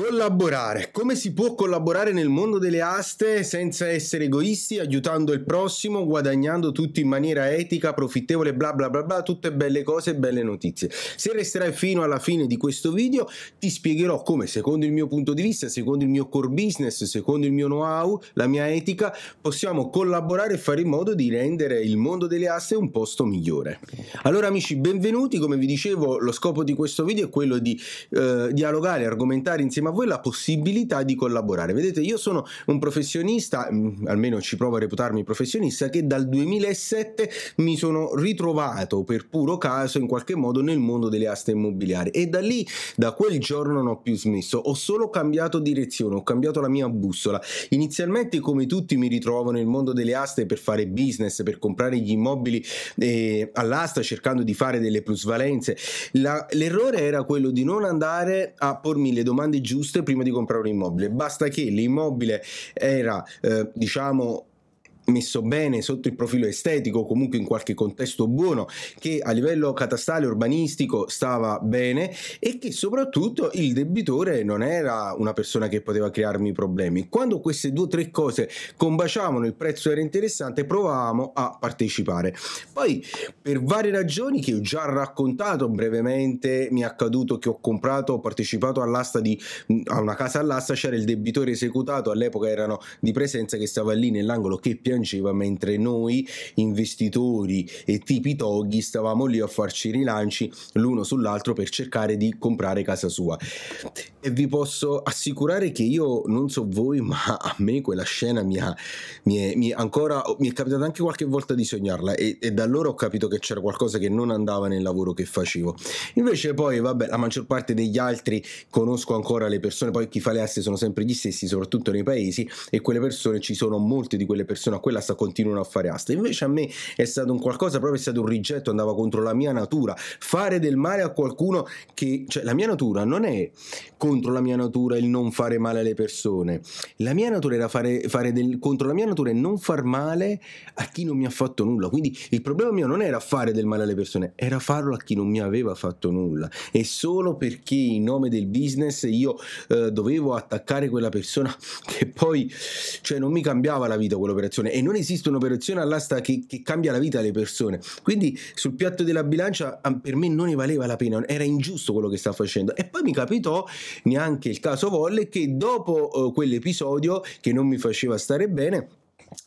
Collaborare. Come si può collaborare nel mondo delle aste senza essere egoisti, aiutando il prossimo, guadagnando tutto in maniera etica, profittevole, bla bla bla bla, tutte belle cose e belle notizie. Se resterai fino alla fine di questo video ti spiegherò come, secondo il mio punto di vista, secondo il mio core business, secondo il mio know-how, la mia etica, possiamo collaborare e fare in modo di rendere il mondo delle aste un posto migliore. Allora amici, benvenuti, come vi dicevo lo scopo di questo video è quello di eh, dialogare, argomentare insieme a a voi la possibilità di collaborare. Vedete, io sono un professionista, mm, almeno ci provo a reputarmi professionista, che dal 2007 mi sono ritrovato per puro caso in qualche modo nel mondo delle aste immobiliari e da lì, da quel giorno non ho più smesso, ho solo cambiato direzione, ho cambiato la mia bussola. Inizialmente come tutti mi ritrovo nel mondo delle aste per fare business, per comprare gli immobili eh, all'asta cercando di fare delle plusvalenze. La, l'errore era quello di non andare a pormi le domande giuste giuste prima di comprare un immobile. Basta che l'immobile era, eh, diciamo, messo bene sotto il profilo estetico, comunque in qualche contesto buono, che a livello catastale urbanistico stava bene e che soprattutto il debitore non era una persona che poteva crearmi problemi. Quando queste due o tre cose combaciavano, il prezzo era interessante, provavamo a partecipare. Poi per varie ragioni che ho già raccontato brevemente, mi è accaduto che ho comprato, ho partecipato all'asta di a una casa all'asta, c'era il debitore esecutato, all'epoca erano di presenza che stava lì nell'angolo che piaceva piangeva mentre noi investitori e tipi toghi stavamo lì a farci rilanci l'uno sull'altro per cercare di comprare casa sua e vi posso assicurare che io non so voi ma a me quella scena mi, ha, mi, è, mi ancora mi è capitata anche qualche volta di sognarla e, e da allora ho capito che c'era qualcosa che non andava nel lavoro che facevo invece poi vabbè la maggior parte degli altri conosco ancora le persone poi chi fa le aste sono sempre gli stessi soprattutto nei paesi e quelle persone ci sono molte di quelle persone quella sta continuano a fare asta. Invece a me è stato un qualcosa, proprio è stato un rigetto, andava contro la mia natura. Fare del male a qualcuno che... Cioè, la mia natura non è contro la mia natura il non fare male alle persone. La mia natura era fare, fare del, contro la mia natura e non far male a chi non mi ha fatto nulla. Quindi il problema mio non era fare del male alle persone, era farlo a chi non mi aveva fatto nulla. E solo perché in nome del business io eh, dovevo attaccare quella persona che poi cioè, non mi cambiava la vita quell'operazione e non esiste un'operazione all'asta che, che cambia la vita alle persone. Quindi sul piatto della bilancia per me non ne valeva la pena, era ingiusto quello che sta facendo. E poi mi capitò, neanche il caso volle, che dopo eh, quell'episodio che non mi faceva stare bene,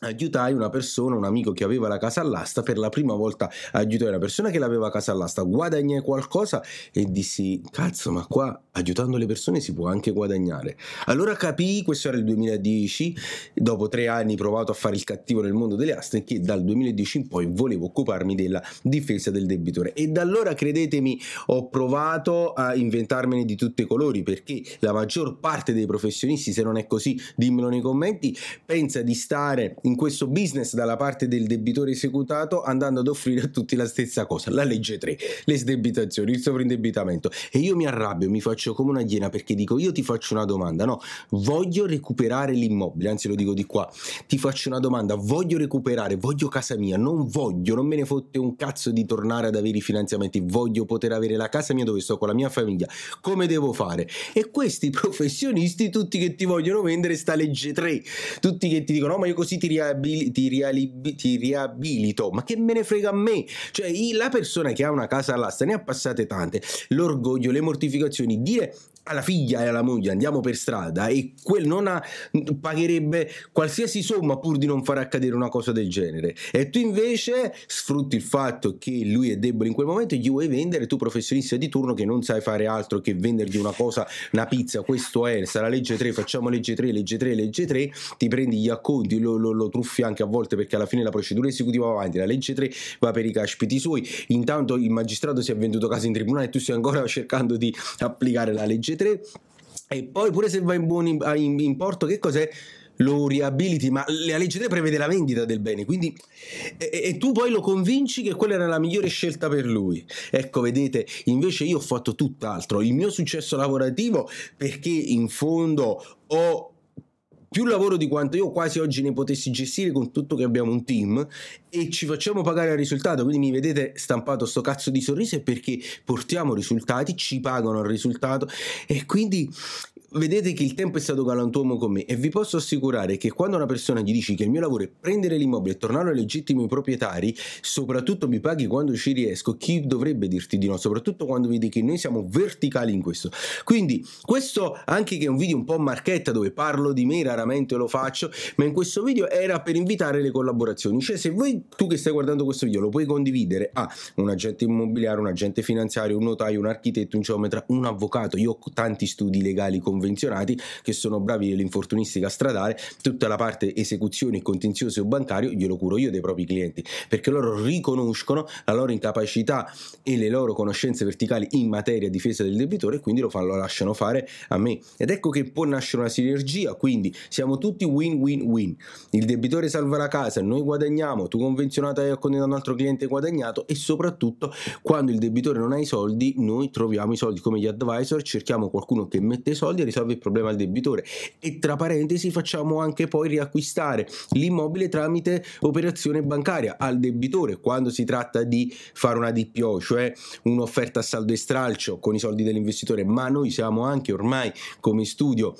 aiutai una persona, un amico che aveva la casa all'asta, per la prima volta aiutai una persona che l'aveva casa all'asta, guadagnai qualcosa e dissi, cazzo, ma qua aiutando le persone si può anche guadagnare. Allora capii, questo era il 2010, dopo tre anni provato a fare il cattivo nel mondo delle aste, che dal 2010 in poi volevo occuparmi della difesa del debitore. E da allora, credetemi, ho provato a inventarmene di tutti i colori, perché la maggior parte dei professionisti, se non è così, dimmelo nei commenti, pensa di stare in questo business dalla parte del debitore esecutato andando ad offrire a tutti la stessa cosa, la legge 3, le sdebitazioni, il sovrindebitamento. E io mi arrabbio, mi faccio come una iena perché dico io ti faccio una domanda, no, voglio recuperare l'immobile, anzi lo dico di qua, ti faccio una domanda, voglio recuperare, voglio casa mia, non voglio, non me ne fotte un cazzo di tornare ad avere i finanziamenti, voglio poter avere la casa mia dove sto con la mia famiglia, come devo fare? E questi professionisti, tutti che ti vogliono vendere sta legge 3, tutti che ti dicono no ma io così ti ti, riabili, ti, riabili, ti riabilito, ma che me ne frega a me? Cioè, la persona che ha una casa all'asta ne ha passate tante, l'orgoglio, le mortificazioni, dire alla figlia e alla moglie andiamo per strada e quel non ha, pagherebbe qualsiasi somma pur di non far accadere una cosa del genere e tu invece sfrutti il fatto che lui è debole in quel momento e gli vuoi vendere tu professionista di turno che non sai fare altro che vendergli una cosa una pizza questo è sarà legge 3 facciamo legge 3 legge 3 legge 3 ti prendi gli acconti lo, lo, lo truffi anche a volte perché alla fine la procedura esecutiva va avanti la legge 3 va per i caspiti suoi intanto il magistrato si è venduto casa in tribunale e tu stai ancora cercando di applicare la legge 3 e poi pure se va in, buon in, in porto che cos'è? lo riabiliti, ma la legge 3 prevede la vendita del bene, quindi e, e, tu poi lo convinci che quella era la migliore scelta per lui. Ecco, vedete, invece io ho fatto tutt'altro, il mio successo lavorativo perché in fondo ho più lavoro di quanto io quasi oggi ne potessi gestire con tutto che abbiamo un team e ci facciamo pagare al risultato, quindi mi vedete stampato sto cazzo di sorriso è perché portiamo risultati, ci pagano il risultato e quindi vedete che il tempo è stato galantuomo con me e vi posso assicurare che quando una persona gli dici che il mio lavoro è prendere l'immobile e tornare ai legittimi proprietari, soprattutto mi paghi quando ci riesco, chi dovrebbe dirti di no? Soprattutto quando vedi che noi siamo verticali in questo. Quindi questo anche che è un video un po' marchetta dove parlo di me, raramente lo faccio, ma in questo video era per invitare le collaborazioni. Cioè se voi, tu che stai guardando questo video, lo puoi condividere a ah, un agente immobiliare, un agente finanziario, un notaio, un architetto, un geometra, un avvocato. Io ho tanti studi legali con convenzionati che sono bravi nell'infortunistica stradale, tutta la parte esecuzioni, contenzioso o bancario glielo curo io dei propri clienti, perché loro riconoscono la loro incapacità e le loro conoscenze verticali in materia di difesa del debitore e quindi lo, fanno, lo lasciano fare a me. Ed ecco che può nascere una sinergia, quindi siamo tutti win-win-win. Il debitore salva la casa, noi guadagniamo, tu convenzionato hai condannato un altro cliente guadagnato e soprattutto quando il debitore non ha i soldi, noi troviamo i soldi come gli advisor, cerchiamo qualcuno che mette i soldi e risolve il problema al debitore e tra parentesi facciamo anche poi riacquistare l'immobile tramite operazione bancaria al debitore quando si tratta di fare una DPO, cioè un'offerta a saldo e stralcio con i soldi dell'investitore, ma noi siamo anche ormai come studio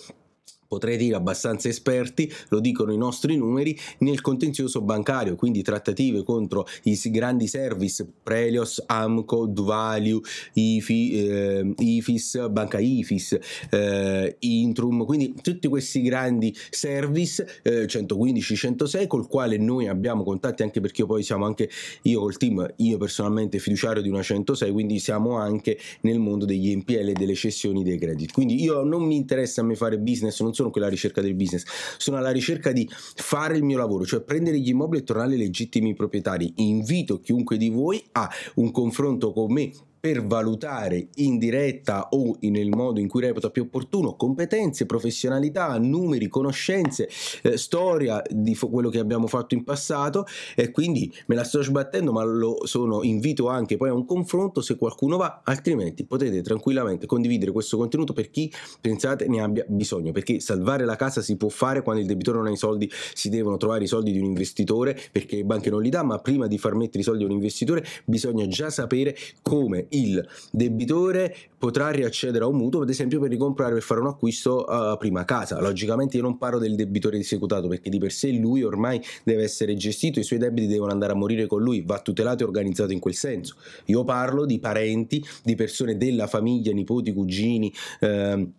potrei dire abbastanza esperti, lo dicono i nostri numeri, nel contenzioso bancario, quindi trattative contro i grandi service Prelios, Amco, Duvalio, IFI, eh, IFIS, Banca IFIS, eh, Intrum, quindi tutti questi grandi service eh, 115, 106 col quale noi abbiamo contatti anche perché poi siamo anche io col team, io personalmente fiduciario di una 106, quindi siamo anche nel mondo degli NPL e delle cessioni dei crediti. Quindi io non mi interessa a me fare business, non sono sono quella ricerca del business, sono alla ricerca di fare il mio lavoro, cioè prendere gli immobili e tornare legittimi proprietari. Invito chiunque di voi a un confronto con me per valutare in diretta o nel modo in cui reputa più opportuno competenze, professionalità, numeri, conoscenze, eh, storia di fo- quello che abbiamo fatto in passato e quindi me la sto sbattendo ma lo sono, invito anche poi a un confronto se qualcuno va, altrimenti potete tranquillamente condividere questo contenuto per chi pensate ne abbia bisogno, perché salvare la casa si può fare quando il debitore non ha i soldi, si devono trovare i soldi di un investitore perché le banche non li dà, ma prima di far mettere i soldi a un investitore bisogna già sapere come il debitore potrà riaccedere a un mutuo, ad esempio per ricomprare per fare un acquisto uh, prima casa. Logicamente io non parlo del debitore disecutato perché di per sé lui ormai deve essere gestito, i suoi debiti devono andare a morire con lui, va tutelato e organizzato in quel senso. Io parlo di parenti, di persone della famiglia, nipoti, cugini, ehm,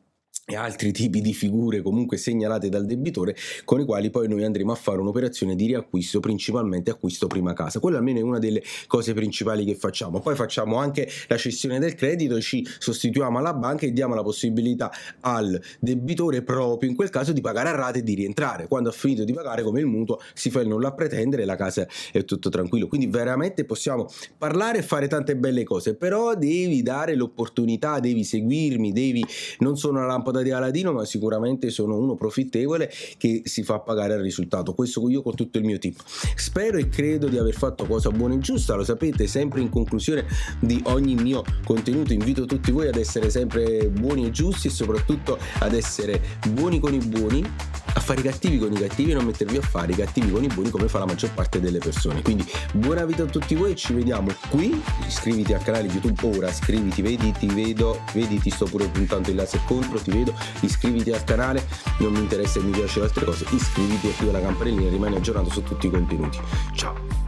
e altri tipi di figure comunque segnalate dal debitore con i quali poi noi andremo a fare un'operazione di riacquisto principalmente acquisto prima casa quella almeno è una delle cose principali che facciamo poi facciamo anche la cessione del credito ci sostituiamo alla banca e diamo la possibilità al debitore proprio in quel caso di pagare a rate e di rientrare quando ha finito di pagare come il mutuo si fa il nulla a pretendere la casa è tutto tranquillo quindi veramente possiamo parlare e fare tante belle cose però devi dare l'opportunità devi seguirmi devi non sono una lampada coda di Aladino, ma sicuramente sono uno profittevole che si fa pagare al risultato. Questo io con tutto il mio tipo. Spero e credo di aver fatto cosa buona e giusta, lo sapete, sempre in conclusione di ogni mio contenuto invito tutti voi ad essere sempre buoni e giusti e soprattutto ad essere buoni con i buoni a fare i cattivi con i cattivi e non mettervi a fare i cattivi con i buoni come fa la maggior parte delle persone. Quindi buona vita a tutti voi ci vediamo qui. Iscriviti al canale YouTube ora, iscriviti, vedi, ti vedo, vedi, ti sto pure puntando il là se contro, ti vedo vedo iscriviti al canale non mi interessa e mi piace le altre cose iscriviti e attiva la campanellina e rimani aggiornato su tutti i contenuti ciao